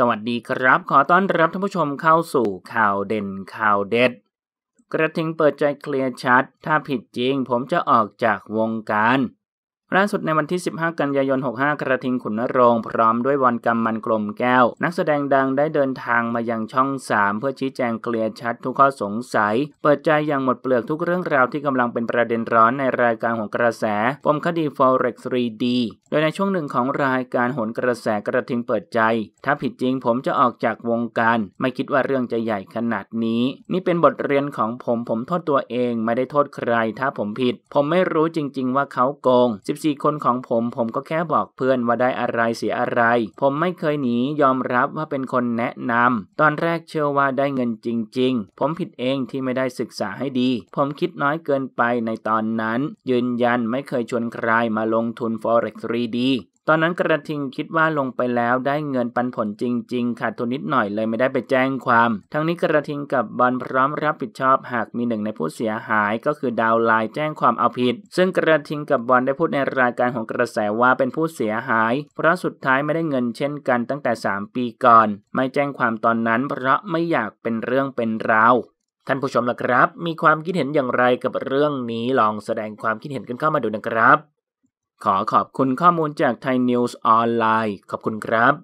สวัสดีครับ ขอต้อนรับท่านผู้ชมเข้าสู่ข่าวเด่นข่าวเด็ด กระทิงเปิดใจเคลียร์ชัด ถ้าผิดจริงผมจะออกจากวงการล่าสุดในวันที่ 15 กันยายน 65 กระทิงขุนนรงพร้อมด้วยวันกำมันกลมแก้ว นักแสดงดังได้เดินทางมายังช่อง 3 เพื่อชี้แจงเคลียร์ชัดทุกข้อสงสัย เปิดใจอย่างหมดเปลือกทุกเรื่องราวที่กำลังเป็นประเด็นร้อนในรายการของกระแสปมคดี Forex 3D โดยในช่วงหนึ่งของรายการโหนกระแสกระทิงเปิดใจ ถ้าผิดจริง ผมจะออกจากวงการไม่คิดว่าเรื่องจะใหญ่ขนาดนี้ นี่เป็นบทเรียนของผม ผมโทษตัวเองไม่ได้โทษใคร ถ้าผมผิด ผมไม่รู้จริง ๆ ว่าเขาโกง 14 คนของผมผมก็แค่บอกเพื่อนว่าได้อะไรเสียอะไร ผมไม่เคยหนียอมรับว่าเป็นคนแนะนำตอนแรกเชื่อว่าได้เงินจริงๆ ผมผิดเองที่ไม่ได้ศึกษาให้ดี ผมคิดน้อยเกินไปในตอนนั้น ยืนยันไม่เคยชวนใครมาลงทุน forex ีดีตอนนั้นกระทิงคิดว่าลงไปแล้วได้เงินปันผลจริงๆ ขาดทุนนิดหน่อยเลยไม่ได้ไปแจ้งความ ทั้งนี้กระทิงกับบอลพร้อมรับผิดชอบหากมีหนึ่งในผู้เสียหายก็คือดาวไลน์แจ้งความเอาผิด ซึ่งกระทิงกับบอลได้พูดในรายการของกระแสว่าเป็นผู้เสียหาย เพราะสุดท้ายไม่ได้เงินเช่นกันตั้งแต่ 3 ปีก่อน ไม่แจ้งความตอนนั้น เพราะไม่อยากเป็นเรื่องเป็นราวท่านผู้ชมล่ะครับ มีความคิดเห็นอย่างไรกับเรื่องนี้ลองแสดงความคิดเห็นกันเข้ามาดูนะครับขอขอบคุณข้อมูลจากไทยนิวส์ออนไลน์ขอบคุณครับ